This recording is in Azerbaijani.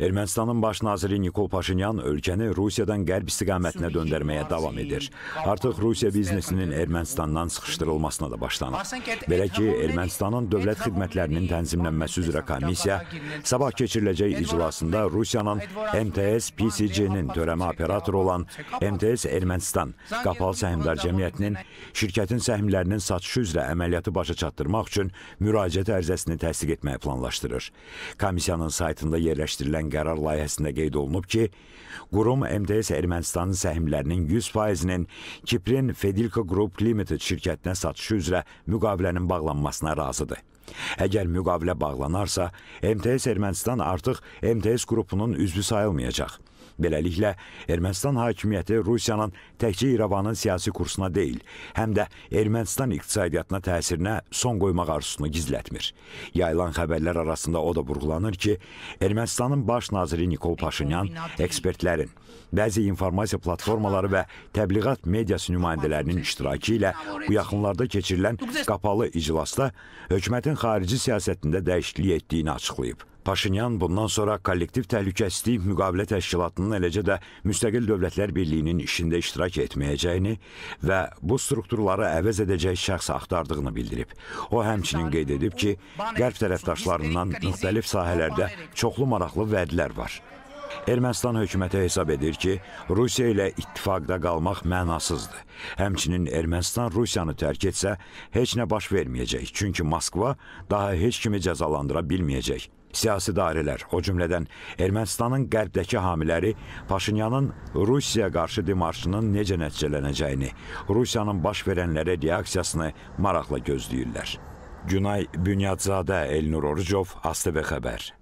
Ermənistanın baş naziri Nikol Paşinyan ölkəni Rusiyadan qərb istiqamətinə döndərməyə davam edir. Artıq Rusiya biznesinin Ermənistandan sıxışdırılmasına da başlanıb. Belə ki, Ermənistanın dövlət xidmətlərinin tənzimlənməsi üzrə komissiya sabah keçiriləcək iclasında Rusiyanın MTS PCG-nin törəmə operatoru olan MTS Ermənistan Qapalı Səhmdar Cəmiyyətinin şirkətin səhmlərinin satışı üzrə əməliyyatı başa çatdırmaq üçün müraciət ərizəsini təsdiq etməyi planlaşdırır. Komissiyanın saytında yerləşdirilən verilən qərar layihəsində qeyd olunub ki, qurum MTS Ermənistanın səhmlərinin 100%-nin Kiprin Fedilco Group Limited şirkətinə satışı üzrə müqavilənin bağlanmasına razıdır. Əgər müqavilə bağlanarsa, MTS Ermənistan artıq MTS qrupunun üzvü sayılmayacaq. Beləliklə, Ermənistan hakimiyyəti Rusiyanın təkcə İrəvanın siyasi kursuna deyil, həm də Ermənistan iqtisadiyyatına təsirinə son qoymaq arzusunu gizlətmir. Yayılan xəbərlər arasında o da vurğulanır ki, Ermənistanın baş naziri Nikol Paşinyan ekspertlərin, bəzi informasiya platformaları və təbliğat mediası nümayəndələrinin iştirakı ilə bu yaxınlarda keçirilən qapalı iclasda hökumətin xarici siyasətində dəyişiklik etdiyini açıqlayıb. Paşinyan bundan sonra kollektiv təhlükəsizlik müqavilə təşkilatının eləcə də müstəqil dövlətlər birliyinin işində iştirak etməyəcəyini və bu strukturları əvəz edəcək şəxs axtardığını bildirib. O həmçinin qeyd edib ki, qərb tərəfdaşlarından müxtəlif sahələrdə çoxlu maraqlı vədlər var. Ermənistan hökuməti hesab edir ki, Rusiya ilə ittifaqda qalmaq mənasızdır. Həmçinin Ermənistan Rusiyanı tərk etsə, heç nə baş verməyəcək, çünki Moskva daha heç kimi cəzalandıra bilməyəcək. Siyasi dairələr, o cümlədən Ermənistanın qərbdəki hamiləri Paşinyanın Rusiyaya qarşı demarşının necə nəticələnəcəyini, Rusiyanın baş verənlərə reaksiyasını maraqla gözləyirlər. Günay Bünyadzadə, Elnur Orucov, ASTV Xəbər.